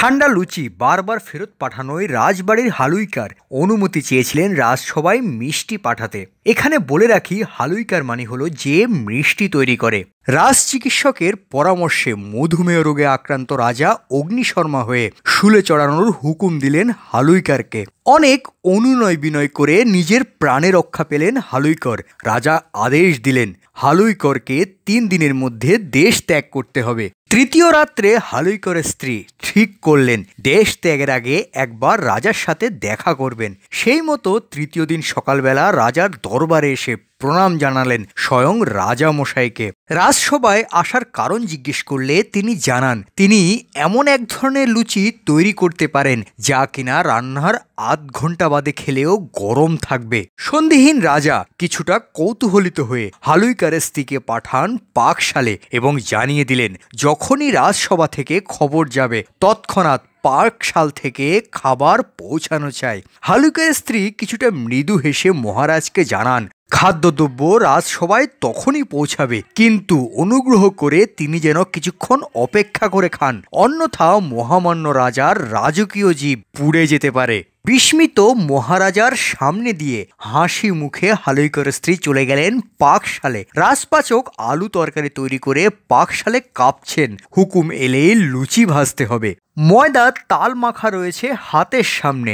ঠান্ডা লুচি বারবার ফেরত পাঠানোয় রাজবাড়ির হালুইকার অনুমতি চেয়েছিলেন রাজসভায় মিষ্টি পাঠাতে এখানে বলে রাখি হালুইকার মানে হল যে মিষ্টি তৈরি করে রাজ চিকিৎসকের পরামর্শে মধুমেহ রোগে আক্রান্ত রাজা অগ্নিশর্মা হয়ে শুলে চড়ানোর হুকুম দিলেন হালুইকারকে অনেক অনুনয় বিনয় করে নিজের প্রাণে রক্ষা পেলেন হালুইকর রাজা আদেশ দিলেন হালুইকরকে তিন দিনের মধ্যে দেশ ত্যাগ করতে হবে তৃতীয় রাত্রে হালুই করে স্ত্রী ঠিক করলেন দেশ ত্যাগের আগে একবার রাজার সাথে দেখা করবেন সেই মতো তৃতীয় দিন সকালবেলা রাজার দরবারে এসে প্রণাম জানালেন স্বয়ং রাজা মশাইকে রাজসভায় আসার কারণ জিজ্ঞেস করলে তিনি জানান তিনি এমন এক ধরনের লুচি তৈরি করতে পারেন যা কিনা রান্নার আধ ঘন্টা বাদে খেলেও গরম থাকবে সন্ধিহীন রাজা কিছুটা কৌতূহলিত হয়ে হালুইকারের স্ত্রীকে পাঠান পাকশালে এবং জানিয়ে দিলেন যখনই রাজসভা থেকে খবর যাবে তৎক্ষণাৎ পার্কশাল থেকে খাবার পৌঁছানো চাই হালুকের স্ত্রী কিছুটা মৃদু হেসে মহারাজকে জানান খাদ্যদ্রব্য রাজসভায় তখনই পৌঁছাবে কিন্তু অনুগ্রহ করে তিনি যেন কিছুক্ষণ অপেক্ষা করে খান অন্যথা মহামান্য রাজার রাজকীয় জীব পুড়ে যেতে পারে বিস্মিত মহারাজার সামনে দিয়ে হাসি মুখে হালৈকর স্ত্রী চলে গেলেন পাকশালে রাজপাচক আলু তরকারি তৈরি করে পাকশালে কাঁপছেন হুকুম এলেই লুচি ভাজতে হবে ময়দা তাল মাখা রয়েছে হাতের সামনে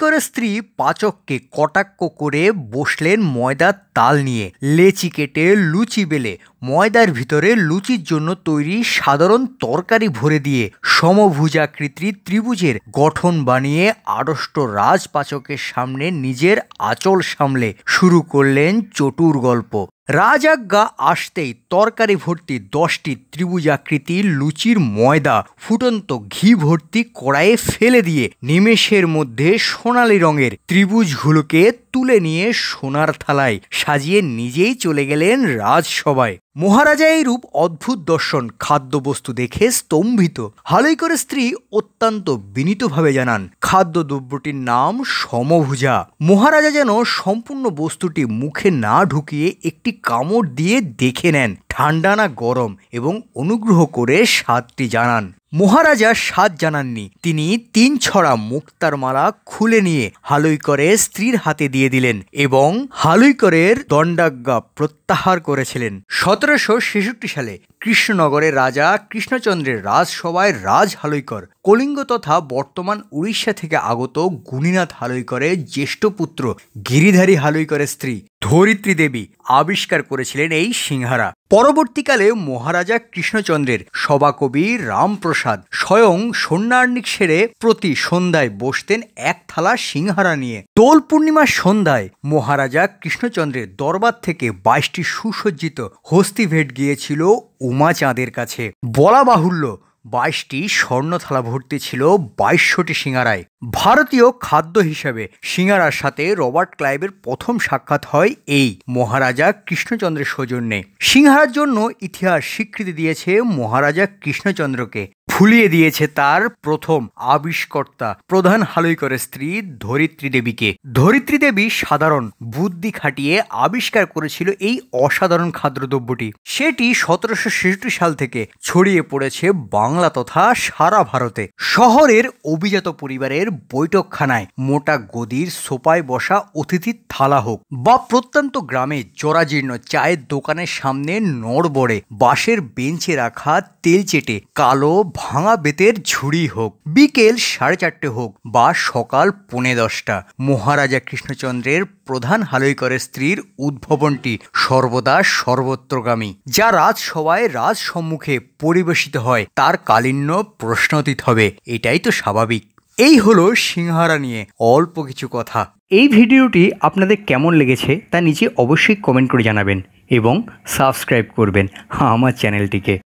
করে স্ত্রী পাচককে কটাক্ষ করে বসলেন ময়দার তাল নিয়ে লেচি কেটে লুচি বেলে ময়দার ভিতরে লুচির জন্য তৈরি সাধারণ তরকারি ভরে দিয়ে সমভুজাকৃতি ত্রিভুজের গঠন বানিয়ে আড়ষ্ট রাজ পাচকের সামনে নিজের আচল সামলে শুরু করলেন চটুর গল্প রাজাজ্ঞা আসতেই তরকারি ভর্তি দশটি ত্রিভুজাকৃতি লুচির ময়দা ফুটন্ত ঘি ভর্তি কড়াইয়ে ফেলে দিয়ে নিমেষের মধ্যে সোনালি রঙের ত্রিভুজগুলোকে তুলে নিয়ে সোনার থালায় সাজিয়ে নিজেই চলে গেলেন রাজসভায় মহারাজা এই রূপ অদ্ভুত দর্শন খাদ্যবস্তু দেখে স্তম্ভিত করে স্ত্রী অত্যন্ত বিনীতভাবে জানান খাদ্য দ্রব্যটির নাম সমভুজা মহারাজা যেন সম্পূর্ণ বস্তুটি মুখে না ঢুকিয়ে একটি কামড় দিয়ে দেখে নেন ঠান্ডা না গরম এবং অনুগ্রহ করে স্বাদটি জানান মহারাজা স্বাদ জানাননি তিনি তিন ছড়া মুক্তার মালা খুলে নিয়ে হালুইকরের স্ত্রীর হাতে দিয়ে দিলেন এবং হালুইকরের দণ্ডাজ্ঞা প্রত্যাহার করেছিলেন সতেরোশো ছেষট্টি সালে কৃষ্ণনগরের রাজা কৃষ্ণচন্দ্রের রাজসভায় রাজ হালুইকর কলিঙ্গ তথা বর্তমান উড়িষ্যা থেকে আগত গুণীনাথ হালুইকরের জ্যেষ্ঠ পুত্র গিরিধারী হালুইকরের স্ত্রী ধরিত্রী দেবী আবিষ্কার করেছিলেন এই সিংহারা পরবর্তীকালে মহারাজা কৃষ্ণচন্দ্রের সভাকবি রামপ্রসাদ স্বয়ং সন্ন্যার্নিক সেরে প্রতি সন্ধ্যায় বসতেন এক থালা সিংহারা নিয়ে দোল পূর্ণিমার সন্ধ্যায় মহারাজা কৃষ্ণচন্দ্রের দরবার থেকে বাইশটি সুসজ্জিত হস্তিভেট গিয়েছিল উমাচাঁদের কাছে বলা বাহুল্য বাইশটি স্বর্ণথালা ভর্তি ছিল বাইশশোটি সিঙ্গারায় ভারতীয় খাদ্য হিসাবে সিঙ্গারার সাথে রবার্ট ক্লাইবের প্রথম সাক্ষাৎ হয় এই মহারাজা কৃষ্ণচন্দ্রের সৌজন্যে সিংহারার জন্য ইতিহাস স্বীকৃতি দিয়েছে মহারাজা কৃষ্ণচন্দ্রকে ফুলিয়ে দিয়েছে তার প্রথম আবিষ্কর্তা প্রধান হালুইকরের স্ত্রী ধরিত্রী দেবীকে ধরিত্রী দেবী সাধারণ বুদ্ধি খাটিয়ে আবিষ্কার করেছিল এই অসাধারণ খাদ্যদ্রব্যটি সেটি সতেরোশো সাল থেকে ছড়িয়ে পড়েছে বাংলা তথা সারা ভারতে শহরের অভিজাত পরিবারের বৈঠকখানায় মোটা গদির সোপায় বসা অতিথির থালা হোক বা প্রত্যন্ত গ্রামে জরাজীর্ণ চায়ের দোকানের সামনে নড়বড়ে বাঁশের বেঞ্চে রাখা তেল চেটে কালো ভাঙা বেতের ঝুড়ি হোক বিকেল সাড়ে চারটে হোক বা সকাল পৌনে দশটা মহারাজা কৃষ্ণচন্দ্রের প্রধান হালৈকরের স্ত্রীর উদ্ভবনটি সর্বদা সর্বত্রগামী যা রাজসভায় রাজ সম্মুখে পরিবেশিত হয় তার কালিন্য প্রশ্নতীত হবে এটাই তো স্বাভাবিক এই হলো সিংহারা নিয়ে অল্প কিছু কথা এই ভিডিওটি আপনাদের কেমন লেগেছে তা নিচে অবশ্যই কমেন্ট করে জানাবেন এবং সাবস্ক্রাইব করবেন আমার চ্যানেলটিকে